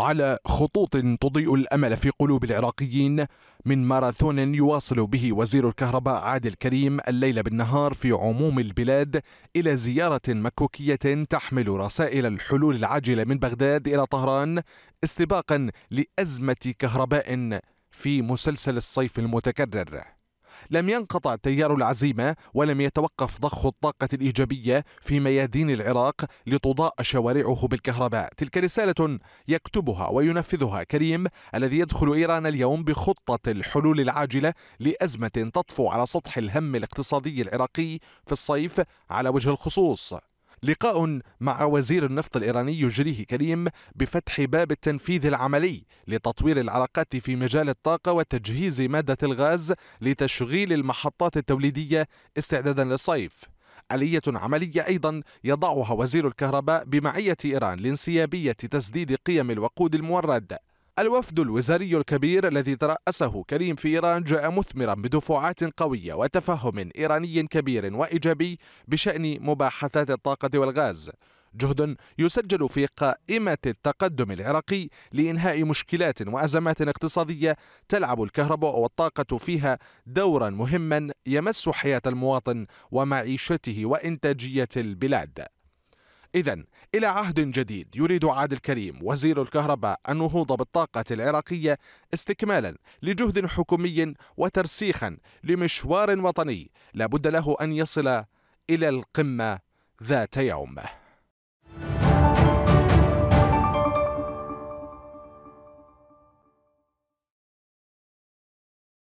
على خطوط تضيء الامل في قلوب العراقيين من ماراثون يواصل به وزير الكهرباء عادل كريم الليل بالنهار في عموم البلاد الى زياره مكوكيه تحمل رسائل الحلول العاجله من بغداد الى طهران استباقا لازمه كهرباء في مسلسل الصيف المتكرر لم ينقطع تيار العزيمة ولم يتوقف ضخ الطاقة الإيجابية في ميادين العراق لتضاء شوارعه بالكهرباء تلك رسالة يكتبها وينفذها كريم الذي يدخل إيران اليوم بخطة الحلول العاجلة لأزمة تطفو على سطح الهم الاقتصادي العراقي في الصيف على وجه الخصوص لقاء مع وزير النفط الإيراني يجريه كريم بفتح باب التنفيذ العملي لتطوير العلاقات في مجال الطاقة وتجهيز مادة الغاز لتشغيل المحطات التوليدية استعدادا للصيف آلية عملية أيضا يضعها وزير الكهرباء بمعية إيران لانسيابية تسديد قيم الوقود المورد الوفد الوزاري الكبير الذي ترأسه كريم في إيران جاء مثمرا بدفعات قوية وتفهم إيراني كبير وإيجابي بشأن مباحثات الطاقة والغاز جهد يسجل في قائمة التقدم العراقي لإنهاء مشكلات وأزمات اقتصادية تلعب الكهرباء والطاقة فيها دورا مهما يمس حياة المواطن ومعيشته وإنتاجية البلاد إذا إلى عهد جديد يريد عادل كريم وزير الكهرباء النهوض بالطاقة العراقية استكمالا لجهد حكومي وترسيخا لمشوار وطني لابد له أن يصل إلى القمة ذات يوم